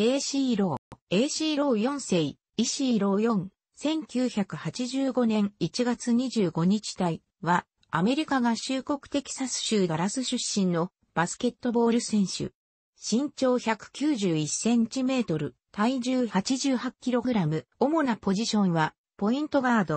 AC ロー、AC ロー4世、EC ロー4、1985年1月25日隊は、アメリカ合衆国テキサス州ダラス出身のバスケットボール選手。身長191センチメートル、体重88キログラム、主なポジションは、ポイントガード。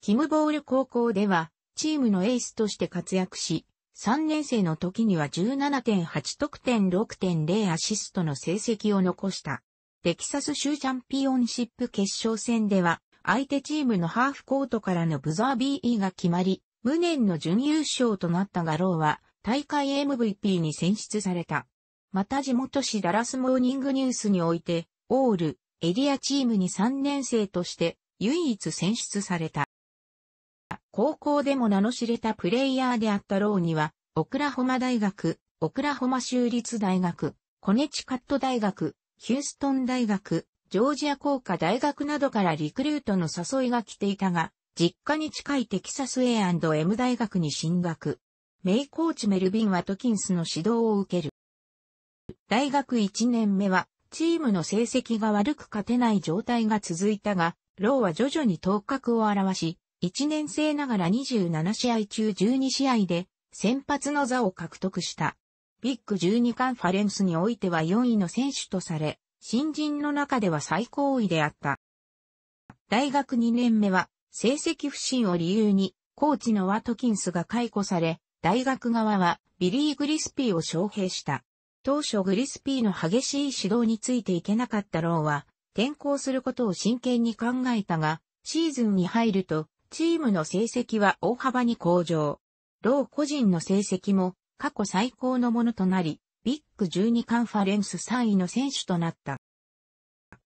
キムボール高校では、チームのエースとして活躍し、3年生の時には17.8得点6.0アシストの成績を残した。テキサス州チャンピオンシップ決勝戦では、相手チームのハーフコートからのブザービーが決まり、無念の準優勝となったガローは、大会 MVP に選出された。また地元市ダラスモーニングニュースにおいて、オール、エリアチームに3年生として、唯一選出された。高校でも名の知れたプレイヤーであったローには、オクラホマ大学、オクラホマ州立大学、コネチカット大学、ヒューストン大学、ジョージア工科大学などからリクルートの誘いが来ていたが、実家に近いテキサス A&M 大学に進学。メイコーチメルビン・ワトキンスの指導を受ける。大学1年目は、チームの成績が悪く勝てない状態が続いたが、ローは徐々に頭角を現し、1年生ながら27試合中12試合で先発の座を獲得した。ビッグ12カンファレンスにおいては4位の選手とされ、新人の中では最高位であった。大学2年目は成績不振を理由にコーチのワトキンスが解雇され、大学側はビリー・グリスピーを招聘した。当初グリスピーの激しい指導についていけなかったローは転校することを真剣に考えたが、シーズンに入るとチームの成績は大幅に向上。同個人の成績も過去最高のものとなり、ビッグ12カンファレンス3位の選手となった。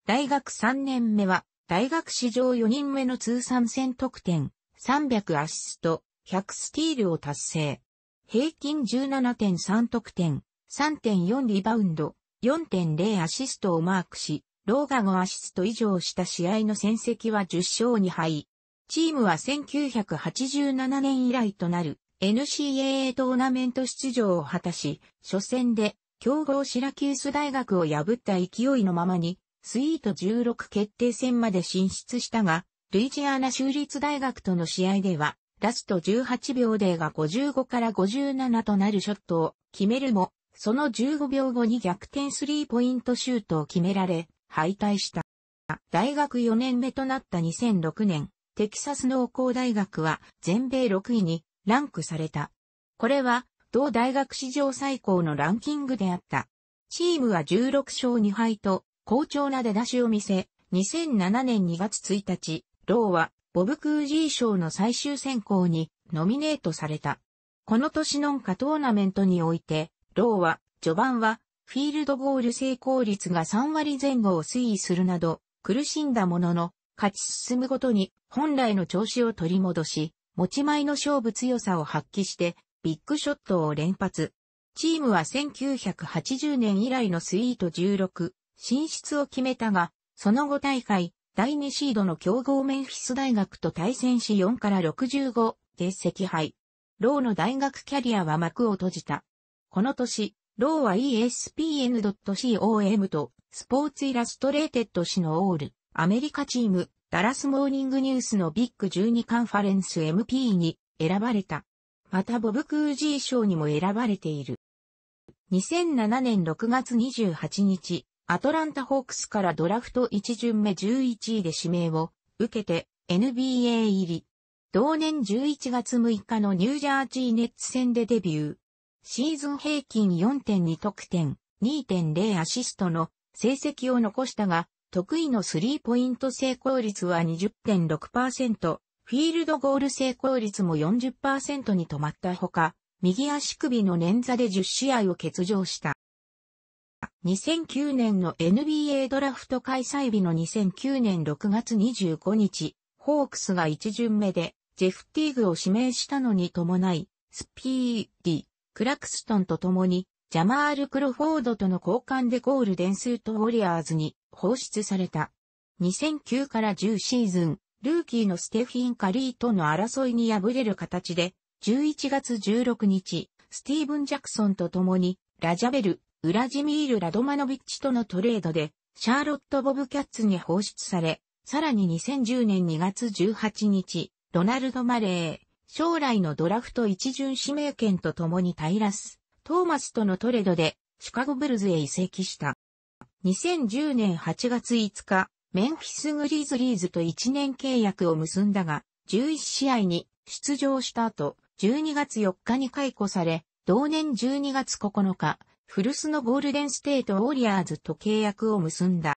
大学3年目は、大学史上4人目の通算戦得点、300アシスト、100スティールを達成。平均17.3得点、3.4リバウンド、4.0アシストをマークし、ローが5アシスト以上した試合の戦績は10勝2敗。チームは1987年以来となる NCAA トーナメント出場を果たし、初戦で強豪シラキュース大学を破った勢いのままに、スイート16決定戦まで進出したが、ルイジアナ州立大学との試合では、ラスト18秒でが55から57となるショットを決めるも、その15秒後に逆転スリーポイントシュートを決められ、敗退した。大学4年目となった2006年、テキサス農工大学は全米6位にランクされた。これは同大学史上最高のランキングであった。チームは16勝2敗と好調な出だしを見せ、2007年2月1日、ローはボブ・クージー賞の最終選考にノミネートされた。この年の下トーナメントにおいて、ローは序盤はフィールドゴール成功率が3割前後を推移するなど苦しんだものの勝ち進むごとに本来の調子を取り戻し、持ち前の勝負強さを発揮して、ビッグショットを連発。チームは1980年以来のスイート16進出を決めたが、その後大会、第2シードの強豪メンフィス大学と対戦し4から65で赤敗。ローの大学キャリアは幕を閉じた。この年、ローは ESPN.com とスポーツイラストレーテッド誌のオールアメリカチーム、ダラスモーニングニュースのビッグ12カンファレンス MP に選ばれた。またボブ・クージー賞にも選ばれている。2007年6月28日、アトランタホークスからドラフト1巡目11位で指名を受けて NBA 入り。同年11月6日のニュージャージーネッツ戦でデビュー。シーズン平均4.2得点、2.0アシストの成績を残したが、得意のスリーポイント成功率は20.6%、フィールドゴール成功率も40%に止まったほか、右足首の捻挫で10試合を欠場した。2009年の NBA ドラフト開催日の2009年6月25日、ホークスが1巡目でジェフティーグを指名したのに伴い、スピーディ、クラクストンと共に、ジャマール・クロフォードとの交換でゴールデンスート・ウォリアーズに放出された。2009から10シーズン、ルーキーのステフィン・カリーとの争いに敗れる形で、11月16日、スティーブン・ジャクソンと共に、ラジャベル、ウラジミール・ラドマノビッチとのトレードで、シャーロット・ボブキャッツに放出され、さらに2010年2月18日、ロナルド・マレー、将来のドラフト一巡指名権と共にタイラス、トーマスとのトレードで、シカゴブルズへ移籍した。2010年8月5日、メンフィスグリズリーズと1年契約を結んだが、11試合に出場した後、12月4日に解雇され、同年12月9日、古巣のゴールデンステートウォリアーズと契約を結んだ。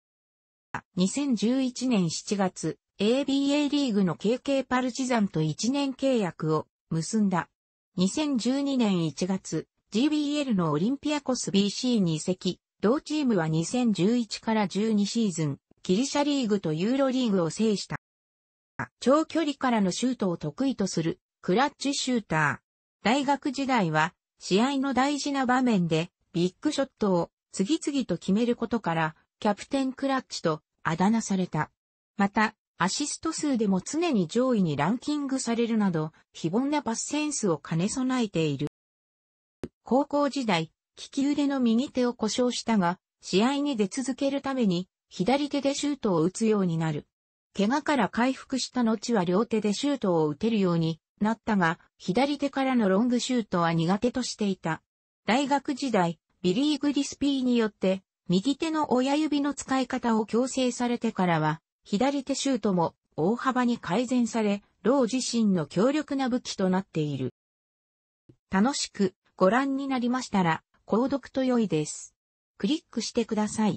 2011年7月、ABA リーグの KK パルチザンと1年契約を結んだ。2012年1月、GBL のオリンピアコス BC に移籍、同チームは2011から12シーズン、ギリシャリーグとユーロリーグを制した。長距離からのシュートを得意とする、クラッチシューター。大学時代は、試合の大事な場面で、ビッグショットを次々と決めることから、キャプテンクラッチとあだ名された。また、アシスト数でも常に上位にランキングされるなど、非凡なパスセンスを兼ね備えている。高校時代、利き腕の右手を故障したが、試合に出続けるために、左手でシュートを打つようになる。怪我から回復した後は両手でシュートを打てるようになったが、左手からのロングシュートは苦手としていた。大学時代、ビリー・グリスピーによって、右手の親指の使い方を強制されてからは、左手シュートも大幅に改善され、ロー自身の強力な武器となっている。楽しくご覧になりましたら、購読と良いです。クリックしてください。